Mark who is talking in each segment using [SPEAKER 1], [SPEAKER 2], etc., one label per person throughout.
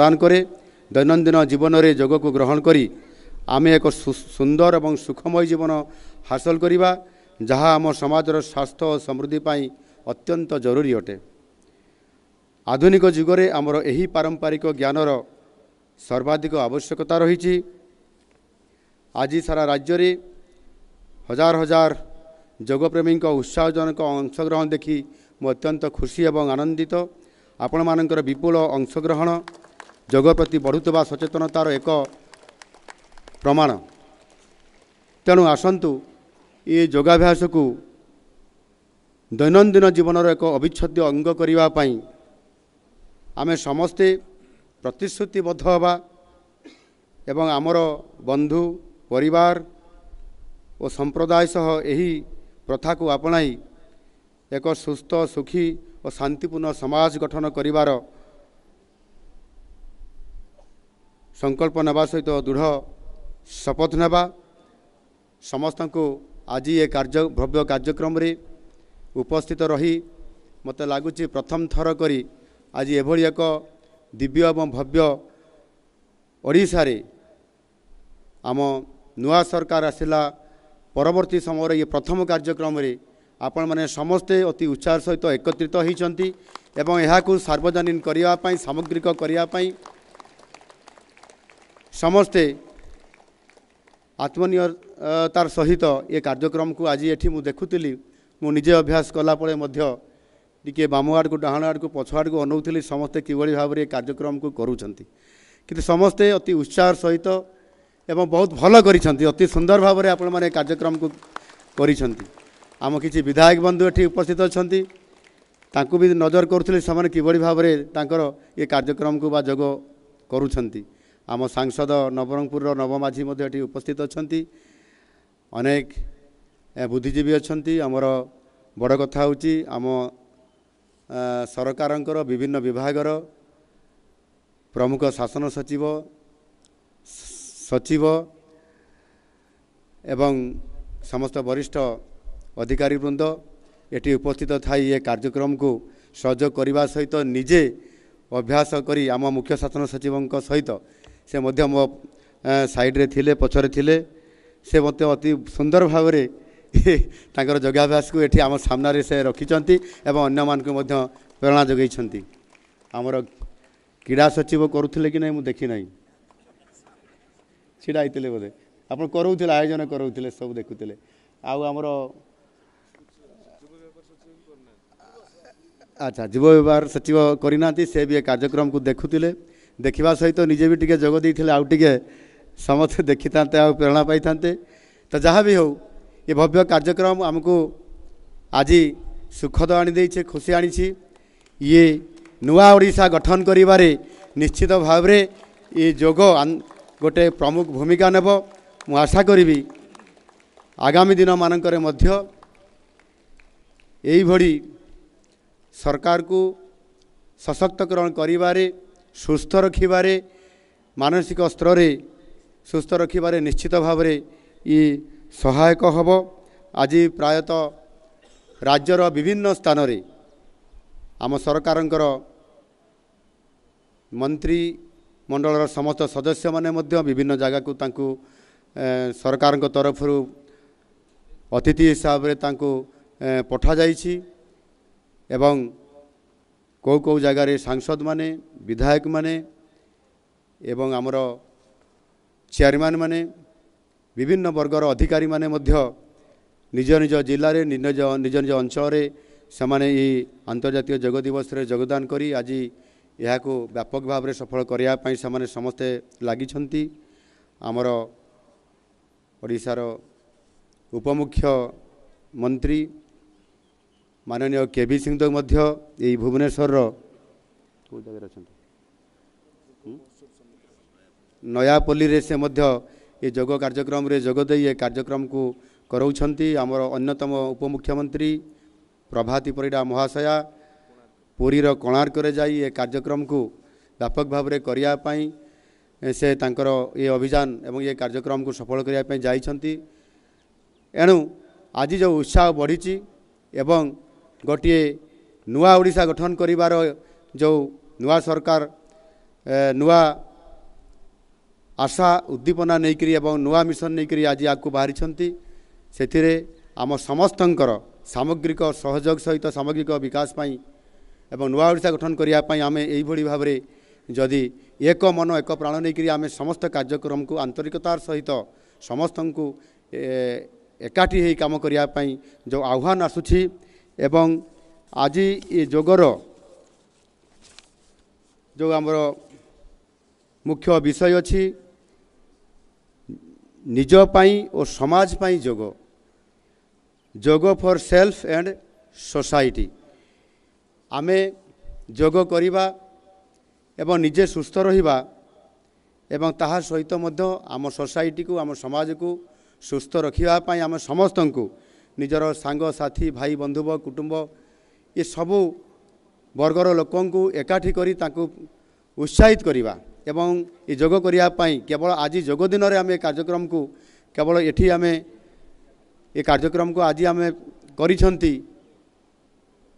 [SPEAKER 1] ଦାନ କରେ ଦୈନନ୍ଦିନ ଜୀବନରେ ଯୋଗକୁ ଗ୍ରହଣ କରି ଆମେ ଏକ ସୁନ୍ଦର ଏବଂ ସୁଖମୟ ଜୀବନ ହାସଲ କରିବା ଯାହା ଆମ ସମାଜର ସ୍ୱାସ୍ଥ୍ୟ ଓ ସମୃଦ୍ଧି ପାଇଁ ଅତ୍ୟନ୍ତ ଜରୁରୀ ଅଟେ ଆଧୁନିକ ଯୁଗରେ ଆମର ଏହି ପାରମ୍ପରିକ ଜ୍ଞାନର ସର୍ବାଧିକ ଆବଶ୍ୟକତା ରହିଛି ଆଜି ସାରା ରାଜ୍ୟରେ ହଜାର ହଜାର ଯୋଗପ୍ରେମୀଙ୍କ ଉତ୍ସାହଜନକ ଅଂଶଗ୍ରହଣ ଦେଖି ମୁଁ ଅତ୍ୟନ୍ତ ଖୁସି ଏବଂ ଆନନ୍ଦିତ ଆପଣମାନଙ୍କର ବିପୁଳ ଅଂଶଗ୍ରହଣ ଯୋଗ ପ୍ରତି ବଢ଼ୁଥିବା ସଚେତନତାର ଏକ ପ୍ରମାଣ ତେଣୁ ଆସନ୍ତୁ ଏ ଯୋଗାଭ୍ୟାସକୁ ଦୈନନ୍ଦିନ ଜୀବନର ଏକ ଅବିଚ୍ଛେଦ୍ୟ ଅଙ୍ଗ କରିବା ପାଇଁ ଆମେ ସମସ୍ତେ ପ୍ରତିଶ୍ରୁତିବଦ୍ଧ ହେବା ଏବଂ ଆମର ବନ୍ଧୁ ପରିବାର ଓ ସମ୍ପ୍ରଦାୟ ସହ ଏହି ପ୍ରଥାକୁ ଆପଣାଇ ଏକ ସୁସ୍ଥ ସୁଖୀ ଓ ଶାନ୍ତିପୂର୍ଣ୍ଣ ସମାଜ ଗଠନ କରିବାର ସଂକଳ୍ପ ନେବା ସହିତ ଦୃଢ଼ ଶପଥ ନେବା ସମସ୍ତଙ୍କୁ ଆଜି ଏ କାର୍ଯ୍ୟ ଭବ୍ୟ କାର୍ଯ୍ୟକ୍ରମରେ ଉପସ୍ଥିତ ରହି ମୋତେ ଲାଗୁଛି ପ୍ରଥମ ଥର କରି ଆଜି ଏଭଳି ଏକ ଦିବ୍ୟ ଏବଂ ଭବ୍ୟ ଓଡ଼ିଶାରେ ଆମ ନୂଆ ସରକାର ଆସିଲା ପରବର୍ତ୍ତୀ ସମୟରେ ଏ ପ୍ରଥମ କାର୍ଯ୍ୟକ୍ରମରେ ଆପଣମାନେ ସମସ୍ତେ ଅତି ଉତ୍ସାହର ସହିତ ଏକତ୍ରିତ ହୋଇଛନ୍ତି ଏବଂ ଏହାକୁ ସାର୍ବଜନୀନ କରିବା ପାଇଁ ସାମଗ୍ରିକ କରିବା ପାଇଁ ସମସ୍ତେ ଆତ୍ମନିୟତାର ସହିତ ଏ କାର୍ଯ୍ୟକ୍ରମକୁ ଆଜି ଏଠି ମୁଁ ଦେଖୁଥିଲି ମୁଁ ନିଜେ ଅଭ୍ୟାସ କଲାପରେ ମଧ୍ୟ ଟିକିଏ ବାମ ଆଡ଼କୁ ଡାହାଣ ଆଡ଼କୁ ପଛ ଆଡ଼କୁ ଅନଉଥିଲି ସମସ୍ତେ କିଭଳି ଭାବରେ ଏ କାର୍ଯ୍ୟକ୍ରମକୁ କରୁଛନ୍ତି କିନ୍ତୁ ସମସ୍ତେ ଅତି ଉତ୍ସାହର ସହିତ ଏବଂ ବହୁତ ଭଲ କରିଛନ୍ତି ଅତି ସୁନ୍ଦର ଭାବରେ ଆପଣମାନେ କାର୍ଯ୍ୟକ୍ରମକୁ କରିଛନ୍ତି ଆମ କିଛି ବିଧାୟକ ବନ୍ଧୁ ଏଠି ଉପସ୍ଥିତ ଅଛନ୍ତି ତାଙ୍କୁ ବି ନଜର କରୁଥିଲେ ସେମାନେ କିଭଳି ଭାବରେ ତାଙ୍କର ଏ କାର୍ଯ୍ୟକ୍ରମକୁ ବା ଯୋଗ କରୁଛନ୍ତି ଆମ ସାଂସଦ ନବରଙ୍ଗପୁରର ନବମାଝି ମଧ୍ୟ ଏଠି ଉପସ୍ଥିତ ଅଛନ୍ତି ଅନେକ ବୁଦ୍ଧିଜୀବୀ ଅଛନ୍ତି ଆମର ବଡ଼ କଥା ହେଉଛି ଆମ ସରକାରଙ୍କର ବିଭିନ୍ନ ବିଭାଗର ପ୍ରମୁଖ ଶାସନ ସଚିବ ସଚିବ ଏବଂ ସମସ୍ତ ବରିଷ୍ଠ ଅଧିକାରୀବୃନ୍ଦ ଏଠି ଉପସ୍ଥିତ ଥାଇ ଏ କାର୍ଯ୍ୟକ୍ରମକୁ ସହଯୋଗ କରିବା ସହିତ ନିଜେ ଅଭ୍ୟାସ କରି ଆମ ମୁଖ୍ୟ ଶାସନ ସଚିବଙ୍କ ସହିତ ସେ ମଧ୍ୟ ମୋ ସାଇଡ଼୍ରେ ଥିଲେ ପଛରେ ଥିଲେ ସେ ମୋତେ ଅତି ସୁନ୍ଦର ଭାବରେ ତାଙ୍କର ଯୋଗାଭ୍ୟାସକୁ ଏଠି ଆମ ସାମ୍ନାରେ ସେ ରଖିଛନ୍ତି ଏବଂ ଅନ୍ୟମାନଙ୍କୁ ମଧ୍ୟ ପ୍ରେରଣା ଯୋଗାଇଛନ୍ତି ଆମର କ୍ରୀଡ଼ା ସଚିବ କରୁଥିଲେ କି ନାହିଁ ମୁଁ ଦେଖିନାହିଁ ଛିଡ଼ା ହୋଇଥିଲେ ବୋଧେ ଆପଣ କରାଉଥିଲେ ଆୟୋଜନ କରାଉଥିଲେ ସବୁ ଦେଖୁଥିଲେ ଆଉ ଆମର ଆଚ୍ଛା ଯୁବ ବ୍ୟବହାର ସଚିବ କରିନାହାନ୍ତି ସେ ବି ଏ କାର୍ଯ୍ୟକ୍ରମକୁ ଦେଖୁଥିଲେ ଦେଖିବା ସହିତ ନିଜେ ବି ଟିକିଏ ଯୋଗ ଦେଇଥିଲେ ଆଉ ଟିକିଏ ସମସ୍ତେ ଦେଖିଥାନ୍ତେ ଆଉ ପ୍ରେରଣା ପାଇଥାନ୍ତେ ତ ଯାହା ବି ହେଉ ଏ ଭବ୍ୟ କାର୍ଯ୍ୟକ୍ରମ ଆମକୁ ଆଜି ସୁଖଦ ଆଣିଦେଇଛେ ଖୁସି ଆଣିଛି ଇଏ ନୂଆ ଓଡ଼ିଶା ଗଠନ କରିବାରେ ନିଶ୍ଚିତ ଭାବରେ ଏ ଯୋଗ ଗୋଟେ ପ୍ରମୁଖ ଭୂମିକା ନେବ ମୁଁ ଆଶା କରିବି ଆଗାମୀ ଦିନମାନଙ୍କରେ ମଧ୍ୟ ଏଇଭଳି ସରକାରକୁ ସଶକ୍ତକରଣ କରିବାରେ ସୁସ୍ଥ ରଖିବାରେ ମାନସିକ ସ୍ତରରେ ସୁସ୍ଥ ରଖିବାରେ ନିଶ୍ଚିତ ଭାବରେ ଇ ସହାୟକ ହେବ ଆଜି ପ୍ରାୟତଃ ରାଜ୍ୟର ବିଭିନ୍ନ ସ୍ଥାନରେ ଆମ ସରକାରଙ୍କର ମନ୍ତ୍ରୀ ମଣ୍ଡଳର ସମସ୍ତ ସଦସ୍ୟମାନେ ମଧ୍ୟ ବିଭିନ୍ନ ଜାଗାକୁ ତାଙ୍କୁ ସରକାରଙ୍କ ତରଫରୁ ଅତିଥି ହିସାବରେ ତାଙ୍କୁ ପଠାଯାଇଛି ଏବଂ କେଉଁ କେଉଁ ଜାଗାରେ ସାଂସଦମାନେ ବିଧାୟକମାନେ ଏବଂ ଆମର ଚେୟାରମ୍ୟାନ୍ ମାନେ ବିଭିନ୍ନ ବର୍ଗର ଅଧିକାରୀମାନେ ମଧ୍ୟ ନିଜ ନିଜ ଜିଲ୍ଲାରେ ନିଜ ନିଜ ନିଜ ଅଞ୍ଚଳରେ ସେମାନେ ଏହି ଆନ୍ତର୍ଜାତୀୟ ଯୋଗ ଦିବସରେ ଯୋଗଦାନ କରି ଆଜି ଏହାକୁ ବ୍ୟାପକ ଭାବରେ ସଫଳ କରିବା ପାଇଁ ସେମାନେ ସମସ୍ତେ ଲାଗିଛନ୍ତି ଆମର ଓଡ଼ିଶାର ଉପମୁଖ୍ୟ ମନ୍ତ୍ରୀ মাননীয় কে ভি সিংদেও ମଧ୍ୟ এই ଭୁବନେଶ୍ୱରର କେଉଁ ଜାଗାରେ ଅଛନ୍ତି ନୟାପଲ୍ଲୀରେ ସେ ମଧ୍ୟ ଏ ଯୋଗ କାର୍ଯ୍ୟକ୍ରମରେ ଯୋଗ ଦେଇ ଏ କାର୍ଯ୍ୟକ୍ରମକୁ କରାଉଛନ୍ତି ଆମର ଅନ୍ୟତମ ଉପମୁଖ୍ୟମନ୍ତ୍ରୀ ପ୍ରଭାତୀ ପରିଡ଼ା ମହାଶୟା ପୁରୀର କୋଣାର୍କରେ ଯାଇ ଏ କାର୍ଯ୍ୟକ୍ରମକୁ ବ୍ୟାପକ ଭାବରେ କରିବା ପାଇଁ ସେ ତାଙ୍କର ଏ ଅଭିଯାନ ଏବଂ ଏ କାର୍ଯ୍ୟକ୍ରମକୁ ସଫଳ କରିବା ପାଇଁ ଯାଇଛନ୍ତି ଏଣୁ ଆଜି ଯେଉଁ ଉତ୍ସାହ ବଢ଼ିଛି ଏବଂ ଗୋଟିଏ ନୂଆ ଓଡ଼ିଶା ଗଠନ କରିବାର ଯେଉଁ ନୂଆ ସରକାର ନୂଆ ଆଶା ଉଦ୍ଦୀପନା ନେଇକରି ଏବଂ ନୂଆ ମିଶନ ନେଇକରି ଆଜି ଆଗକୁ ବାହାରିଛନ୍ତି ସେଥିରେ ଆମ ସମସ୍ତଙ୍କର ସାମଗ୍ରିକ ସହଯୋଗ ସହିତ ସାମଗ୍ରିକ ବିକାଶ ପାଇଁ ଏବଂ ନୂଆ ଓଡ଼ିଶା ଗଠନ କରିବା ପାଇଁ ଆମେ ଏହିଭଳି ଭାବରେ ଯଦି ଏକ ମନ ଏକ ପ୍ରାଣ ନେଇକରି ଆମେ ସମସ୍ତ କାର୍ଯ୍ୟକ୍ରମକୁ ଆନ୍ତରିକତାର ସହିତ ସମସ୍ତଙ୍କୁ ଏକାଠି ହୋଇ କାମ କରିବା ପାଇଁ ଯେଉଁ ଆହ୍ୱାନ ଆସୁଛି ଏବଂ ଆଜି ଏ ଯୋଗର ଯେଉଁ ଆମର ମୁଖ୍ୟ ବିଷୟ ଅଛି ନିଜ ପାଇଁ ଓ ସମାଜ ପାଇଁ ଯୋଗ yoga for self and society ଆମେ ଯୋଗ କରିବା ଏବଂ ନିଜେ ସୁସ୍ଥ ରହିବା ଏବଂ ତାହା ସହିତ ମଧ୍ୟ ଆମ ସୋସାଇଟିକୁ ଆମ ସମାଜକୁ ସୁସ୍ଥ ରଖିବା ପାଇଁ ଆମେ ସମସ୍ତଙ୍କୁ ନିଜର ସାଙ୍ଗସାଥି ଭାଇ ବନ୍ଧୁବ କୁଟୁମ୍ବ ଏସବୁ ବର୍ଗର ଲୋକଙ୍କୁ ଏକାଠି କରି ତାଙ୍କୁ ଉତ୍ସାହିତ କରିବା ଏବଂ ଏ ଯୋଗ କରିବା ପାଇଁ କେବଳ ଆଜି ଯୋଗ ଦିନରେ ଆମେ କାର୍ଯ୍ୟକ୍ରମକୁ କେବଳ ଏଠି ଆମେ ଏ କାର୍ଯ୍ୟକ୍ରମକୁ ଆଜି ଆମେ କରିଛନ୍ତି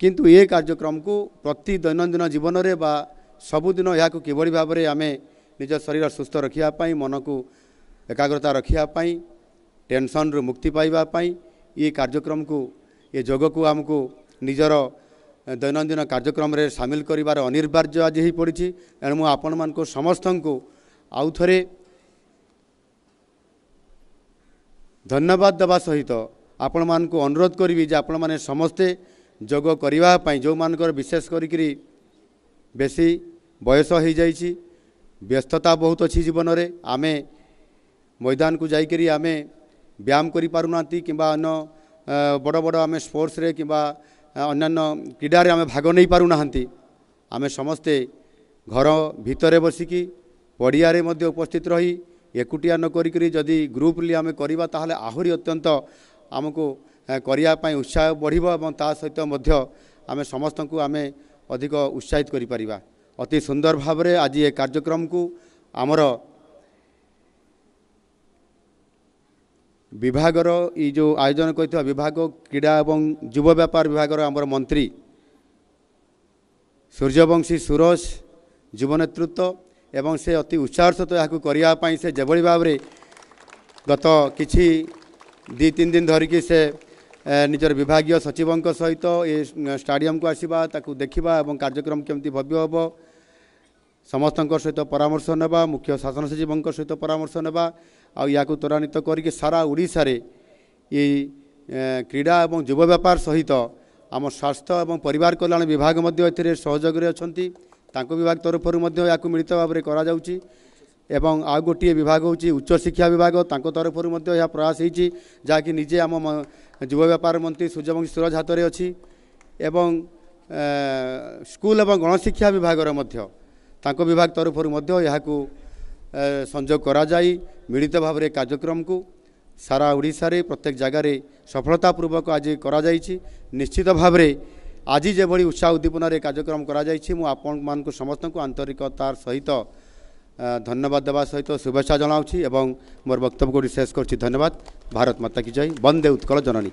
[SPEAKER 1] କିନ୍ତୁ ଏ କାର୍ଯ୍ୟକ୍ରମକୁ ପ୍ରତି ଦୈନନ୍ଦିନ ଜୀବନରେ ବା ସବୁଦିନ ଏହାକୁ କିଭଳି ଭାବରେ ଆମେ ନିଜ ଶରୀର ସୁସ୍ଥ ରଖିବା ପାଇଁ ମନକୁ ଏକାଗ୍ରତା ରଖିବା ପାଇଁ ଟେନସନ୍ରୁ ମୁକ୍ତି ପାଇବା ପାଇଁ ଏ କାର୍ଯ୍ୟକ୍ରମକୁ ଏ ଯୋଗକୁ ଆମକୁ ନିଜର ଦୈନନ୍ଦିନ କାର୍ଯ୍ୟକ୍ରମରେ ସାମିଲ କରିବାର ଅନିବାର୍ଯ୍ୟ ଆଜି ହୋଇପଡ଼ିଛି ଏଣୁ ମୁଁ ଆପଣମାନଙ୍କୁ ସମସ୍ତଙ୍କୁ ଆଉଥରେ ଧନ୍ୟବାଦ ଦେବା ସହିତ ଆପଣମାନଙ୍କୁ ଅନୁରୋଧ କରିବି ଯେ ଆପଣମାନେ ସମସ୍ତେ ଯୋଗ କରିବା ପାଇଁ ଯେଉଁମାନଙ୍କର ବିଶେଷ କରିକିରି ବେଶୀ ବୟସ ହୋଇଯାଇଛି ବ୍ୟସ୍ତତା ବହୁତ ଅଛି ଜୀବନରେ ଆମେ ମଇଦାନକୁ ଯାଇକରି ଆମେ ବ୍ୟାୟାମ କରିପାରୁନାହାନ୍ତି କିମ୍ବା ଅନ୍ୟ ବଡ଼ ବଡ଼ ଆମେ ସ୍ପୋର୍ଟସରେ କିମ୍ବା ଅନ୍ୟାନ୍ୟ କ୍ରୀଡ଼ାରେ ଆମେ ଭାଗ ନେଇପାରୁନାହାନ୍ତି ଆମେ ସମସ୍ତେ ଘର ଭିତରେ ବସିକି ପଡ଼ିଆରେ ମଧ୍ୟ ଉପସ୍ଥିତ ରହି ଏକୁଟିଆ ନ କରିକିରି ଯଦି ଗ୍ରୁପ୍ଲି ଆମେ କରିବା ତାହେଲେ ଆହୁରି ଅତ୍ୟନ୍ତ ଆମକୁ କରିବା ପାଇଁ ଉତ୍ସାହ ବଢ଼ିବ ଏବଂ ତା ସହିତ ମଧ୍ୟ ଆମେ ସମସ୍ତଙ୍କୁ ଆମେ ଅଧିକ ଉତ୍ସାହିତ କରିପାରିବା ଅତି ସୁନ୍ଦର ଭାବରେ ଆଜି ଏ କାର୍ଯ୍ୟକ୍ରମକୁ ଆମର ବିଭାଗର ଏଇ ଯେଉଁ ଆୟୋଜନ କରିଥିବା ବିଭାଗ କ୍ରୀଡ଼ା ଏବଂ ଯୁବ ବ୍ୟାପାର ବିଭାଗର ଆମର ମନ୍ତ୍ରୀ ସୂର୍ଯ୍ୟବଂଶୀ ସୁରଜ ଯୁବ ନେତୃତ୍ୱ ଏବଂ ସେ ଅତି ଉତ୍ସାହ ସହିତ ଏହାକୁ କରିବା ପାଇଁ ସେ ଯେଭଳି ଭାବରେ ଗତ କିଛି ଦୁଇ ତିନି ଦିନ ଧରିକି ସେ ନିଜର ବିଭାଗୀୟ ସଚିବଙ୍କ ସହିତ ଏ ଷ୍ଟାଡ଼ିୟମକୁ ଆସିବା ତାକୁ ଦେଖିବା ଏବଂ କାର୍ଯ୍ୟକ୍ରମ କେମିତି ଭବ୍ୟ ହେବ ସମସ୍ତଙ୍କ ସହିତ ପରାମର୍ଶ ନେବା ମୁଖ୍ୟ ଶାସନ ସଚିବଙ୍କ ସହିତ ପରାମର୍ଶ ନେବା ଆଉ ଏହାକୁ ତ୍ୱରାନ୍ୱିତ କରିକି ସାରା ଓଡ଼ିଶାରେ ଏଇ କ୍ରୀଡ଼ା ଏବଂ ଯୁବ ବ୍ୟାପାର ସହିତ ଆମ ସ୍ୱାସ୍ଥ୍ୟ ଏବଂ ପରିବାର କଲ୍ୟାଣ ବିଭାଗ ମଧ୍ୟ ଏଥିରେ ସହଯୋଗରେ ଅଛନ୍ତି ତାଙ୍କ ବିଭାଗ ତରଫରୁ ମଧ୍ୟ ଏହାକୁ ମିଳିତ ଭାବରେ କରାଯାଉଛି ଏବଂ ଆଉ ଗୋଟିଏ ବିଭାଗ ହେଉଛି ଉଚ୍ଚଶିକ୍ଷା ବିଭାଗ ତାଙ୍କ ତରଫରୁ ମଧ୍ୟ ଏହା ପ୍ରୟାସ ହୋଇଛି ଯାହାକି ନିଜେ ଆମ ଯୁବ ବ୍ୟାପାର ମନ୍ତ୍ରୀ ସୂର୍ଯ୍ୟବଂଶୀ ସୁରଜ ହାତରେ ଅଛି ଏବଂ ସ୍କୁଲ ଏବଂ ଗଣଶିକ୍ଷା ବିଭାଗର ମଧ୍ୟ ତାଙ୍କ ବିଭାଗ ତରଫରୁ ମଧ୍ୟ ଏହାକୁ ସଂଯୋଗ କରାଯାଇ ମିଳିତ ଭାବରେ କାର୍ଯ୍ୟକ୍ରମକୁ ସାରା ଓଡ଼ିଶାରେ ପ୍ରତ୍ୟେକ ଜାଗାରେ ସଫଳତାପୂର୍ବକ ଆଜି କରାଯାଇଛି ନିଶ୍ଚିତ ଭାବରେ ଆଜି ଯେଭଳି ଉତ୍ସାହ ଉଦ୍ଦୀପନାରେ କାର୍ଯ୍ୟକ୍ରମ କରାଯାଇଛି ମୁଁ ଆପଣମାନଙ୍କୁ ସମସ୍ତଙ୍କୁ ଆନ୍ତରିକତାର ସହିତ ଧନ୍ୟବାଦ ଦେବା ସହିତ ଶୁଭେଚ୍ଛା ଜଣାଉଛି ଏବଂ ମୋର ବକ୍ତବ୍ୟକୁ ଶେଷ କରୁଛି ଧନ୍ୟବାଦ ଭାରତ ମାତା କି ଜୟ ବନ୍ଦେ ଉତ୍କଳ ଜନନୀ